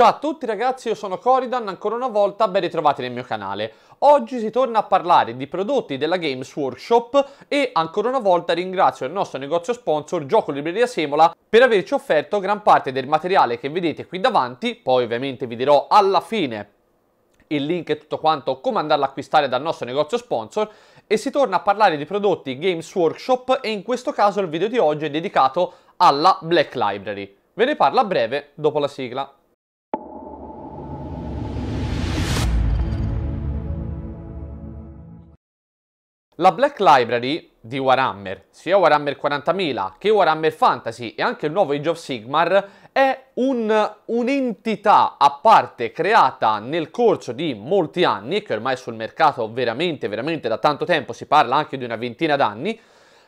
Ciao a tutti ragazzi, io sono Coridan, ancora una volta ben ritrovati nel mio canale. Oggi si torna a parlare di prodotti della Games Workshop e ancora una volta ringrazio il nostro negozio sponsor Gioco Libreria Semola per averci offerto gran parte del materiale che vedete qui davanti, poi ovviamente vi dirò alla fine il link e tutto quanto come andarlo a acquistare dal nostro negozio sponsor e si torna a parlare di prodotti Games Workshop e in questo caso il video di oggi è dedicato alla Black Library. Ve ne parlo a breve dopo la sigla. La Black Library di Warhammer, sia Warhammer 40.000 che Warhammer Fantasy e anche il nuovo Age of Sigmar, è un, un'entità a parte creata nel corso di molti anni, che ormai è sul mercato veramente, veramente da tanto tempo, si parla anche di una ventina d'anni,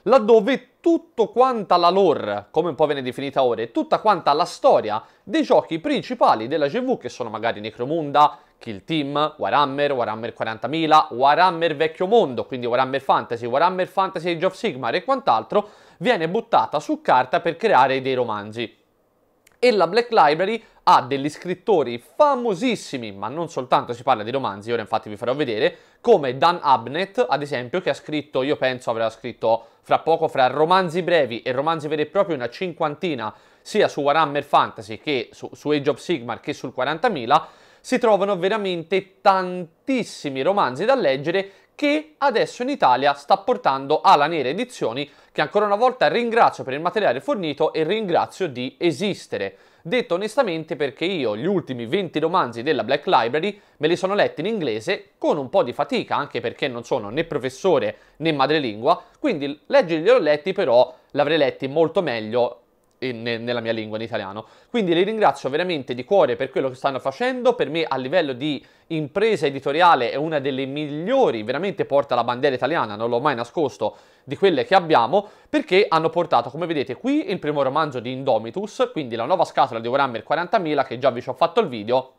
laddove tutto quanta la lore, come un po' viene definita ora, e tutta quanta la storia dei giochi principali della GV, che sono magari Necromunda, Kill Team, Warhammer, Warhammer 40.000, Warhammer Vecchio Mondo, quindi Warhammer Fantasy, Warhammer Fantasy Age of Sigmar e quant'altro, viene buttata su carta per creare dei romanzi. E la Black Library ha degli scrittori famosissimi, ma non soltanto si parla di romanzi, ora infatti vi farò vedere, come Dan Abnett, ad esempio, che ha scritto, io penso avrà scritto fra poco, fra romanzi brevi e romanzi veri e propri, una cinquantina, sia su Warhammer Fantasy che su, su Age of Sigmar che sul 40.000, si trovano veramente tantissimi romanzi da leggere che adesso in Italia sta portando alla Nera Edizioni, che ancora una volta ringrazio per il materiale fornito e ringrazio di esistere. Detto onestamente perché io gli ultimi 20 romanzi della Black Library me li sono letti in inglese con un po' di fatica, anche perché non sono né professore né madrelingua, quindi leggerli li ho letti però l'avrei letti molto meglio nella mia lingua, in italiano. Quindi li ringrazio veramente di cuore per quello che stanno facendo, per me a livello di impresa editoriale è una delle migliori, veramente porta la bandiera italiana, non l'ho mai nascosto, di quelle che abbiamo, perché hanno portato, come vedete qui, il primo romanzo di Indomitus, quindi la nuova scatola di Warhammer 40.000 che già vi ci ho fatto il video,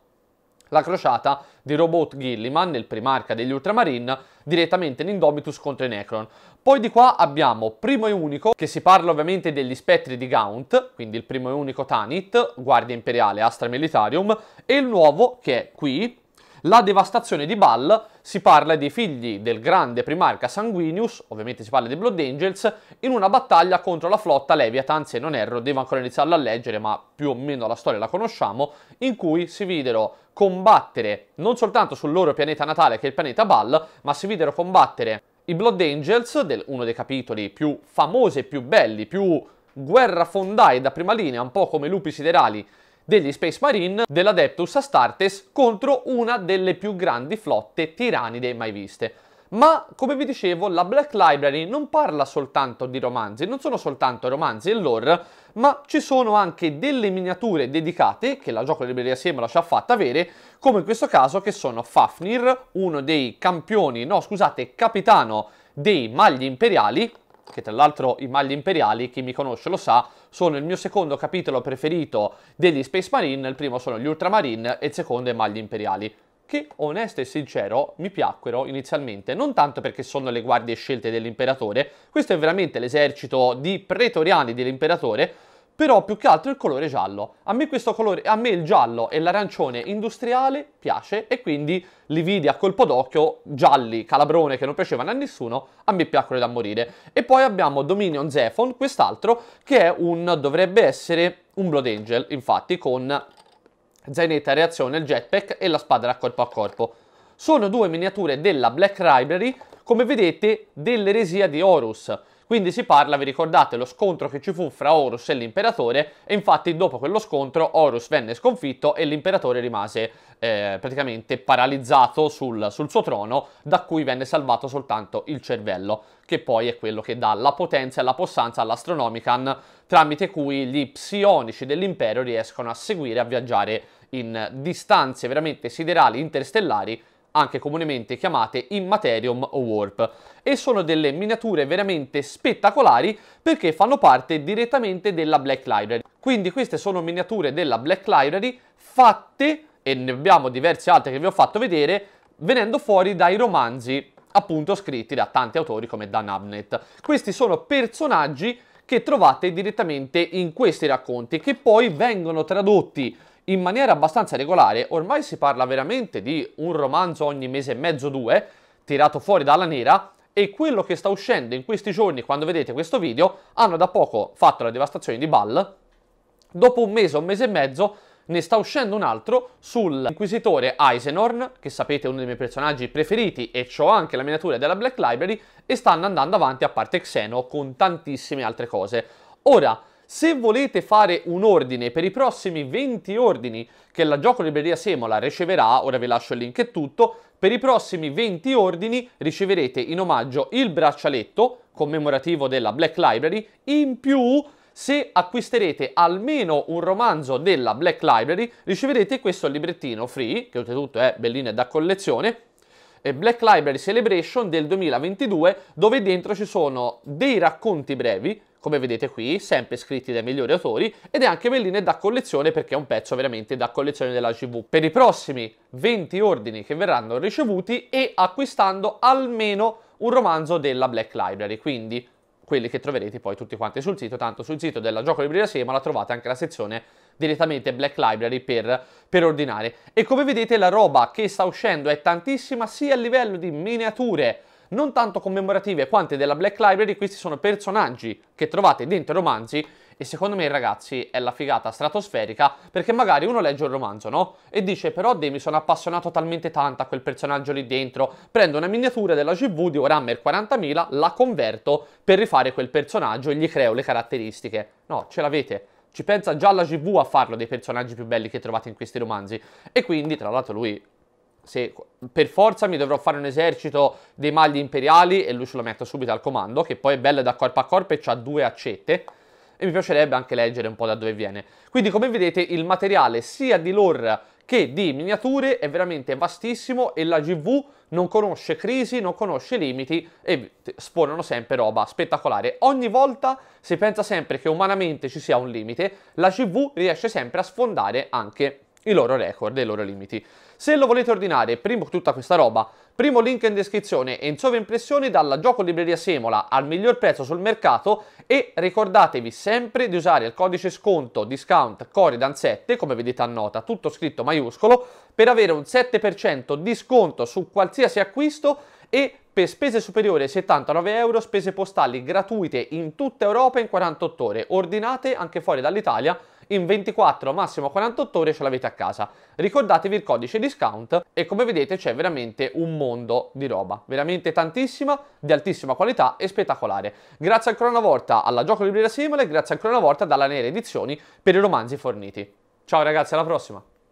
la crociata di Robot Gilliman nel primarca degli Ultramarine direttamente in Indomitus contro i Necron. Poi di qua abbiamo primo e unico, che si parla ovviamente degli spettri di Gaunt, quindi il primo e unico Tanit, Guardia Imperiale Astra Militarium, e il nuovo che è qui, la devastazione di Ball, si parla dei figli del grande primarca Sanguinius, ovviamente si parla dei Blood Angels, in una battaglia contro la flotta Leviathan, se non erro, devo ancora iniziarla a leggere, ma più o meno la storia la conosciamo, in cui si videro combattere non soltanto sul loro pianeta natale, che è il pianeta Ball, ma si videro combattere i Blood Angels, del, uno dei capitoli più famosi e più belli, più guerra fondai da prima linea, un po' come lupi siderali degli Space Marine dell'Adeptus Astartes contro una delle più grandi flotte tiranide mai viste. Ma, come vi dicevo, la Black Library non parla soltanto di romanzi, non sono soltanto romanzi e lore, ma ci sono anche delle miniature dedicate, che la gioco di libreria Semola ci ha fatta avere, come in questo caso che sono Fafnir, uno dei campioni, no scusate, capitano dei magli imperiali, che tra l'altro i Magli Imperiali, chi mi conosce lo sa, sono il mio secondo capitolo preferito degli Space Marine, il primo sono gli Ultramarine e il secondo i Magli Imperiali che, onesto e sincero, mi piacquero inizialmente, non tanto perché sono le guardie scelte dell'imperatore, questo è veramente l'esercito di pretoriani dell'imperatore, però più che altro il colore giallo. A me questo colore, a me il giallo e l'arancione industriale piace e quindi li vidi a colpo d'occhio gialli, calabrone che non piacevano a nessuno, a me piacciono da morire. E poi abbiamo Dominion Zephon, quest'altro che è un dovrebbe essere un Blood Angel, infatti con zainetta, reazione, il jetpack e la spada da corpo a corpo. Sono due miniature della Black Library, come vedete dell'eresia di Horus quindi si parla, vi ricordate, lo scontro che ci fu fra Horus e l'imperatore e infatti dopo quello scontro Horus venne sconfitto e l'imperatore rimase eh, praticamente paralizzato sul, sul suo trono da cui venne salvato soltanto il cervello che poi è quello che dà la potenza e la possanza all'Astronomican tramite cui gli psionici dell'impero riescono a seguire a viaggiare in distanze veramente siderali interstellari anche comunemente chiamate Immaterium o Warp, e sono delle miniature veramente spettacolari perché fanno parte direttamente della Black Library. Quindi queste sono miniature della Black Library fatte, e ne abbiamo diverse altre che vi ho fatto vedere, venendo fuori dai romanzi appunto scritti da tanti autori come Dan Abnett. Questi sono personaggi che trovate direttamente in questi racconti, che poi vengono tradotti in maniera abbastanza regolare, ormai si parla veramente di un romanzo ogni mese e mezzo, due, tirato fuori dalla nera, e quello che sta uscendo in questi giorni, quando vedete questo video, hanno da poco fatto la devastazione di Ball, dopo un mese, un mese e mezzo, ne sta uscendo un altro sull'inquisitore Eisenhorn, che sapete è uno dei miei personaggi preferiti e ho anche la miniatura della Black Library, e stanno andando avanti a parte Xeno con tantissime altre cose. Ora, se volete fare un ordine per i prossimi 20 ordini che la gioco libreria Semola riceverà, ora vi lascio il link e tutto, per i prossimi 20 ordini riceverete in omaggio il braccialetto commemorativo della Black Library, in più se acquisterete almeno un romanzo della Black Library riceverete questo librettino free, che oltretutto è bellino e da collezione, Black Library Celebration del 2022, dove dentro ci sono dei racconti brevi, come vedete qui, sempre scritti dai migliori autori, ed è anche belline da collezione perché è un pezzo veramente da collezione della CV. Per i prossimi 20 ordini che verranno ricevuti e acquistando almeno un romanzo della Black Library, quindi quelli che troverete poi tutti quanti sul sito, tanto sul sito della Gioco Libreria la trovate anche la sezione direttamente Black Library per, per, ordinare. E come vedete la roba che sta uscendo è tantissima sia a livello di miniature non tanto commemorative quante della Black Library, questi sono personaggi che trovate dentro i romanzi e secondo me ragazzi è la figata stratosferica perché magari uno legge un romanzo, no? E dice però De mi sono appassionato talmente tanto a quel personaggio lì dentro, prendo una miniatura della GV di Warhammer 40.000, la converto per rifare quel personaggio e gli creo le caratteristiche. No, ce l'avete. Ci pensa già la GV a farlo dei personaggi più belli che trovate in questi romanzi. E quindi, tra l'altro, lui se per forza mi dovrò fare un esercito dei magli imperiali e lui ce lo metto subito al comando, che poi è bello da corpo a corpo e ha due accette, e mi piacerebbe anche leggere un po' da dove viene. Quindi come vedete il materiale sia di lore che di miniature è veramente vastissimo e la GV non conosce crisi, non conosce limiti e sponano sempre roba spettacolare. Ogni volta si pensa sempre che umanamente ci sia un limite, la GV riesce sempre a sfondare anche i loro record e i loro limiti. Se lo volete ordinare, prima tutta questa roba, primo link in descrizione e in sovraimpressione dalla Gioco Libreria Semola al miglior prezzo sul mercato e ricordatevi sempre di usare il codice sconto discount Coridan7, come vedete a nota, tutto scritto maiuscolo, per avere un 7% di sconto su qualsiasi acquisto e per spese superiori ai 79 euro spese postali gratuite in tutta Europa in 48 ore, ordinate anche fuori dall'Italia in 24 massimo 48 ore ce l'avete a casa. Ricordatevi il codice discount e come vedete c'è veramente un mondo di roba, veramente tantissima, di altissima qualità e spettacolare. Grazie ancora una volta alla Gioco Libreria Simile, grazie ancora una volta dalla Nere Edizioni per i romanzi forniti. Ciao ragazzi, alla prossima!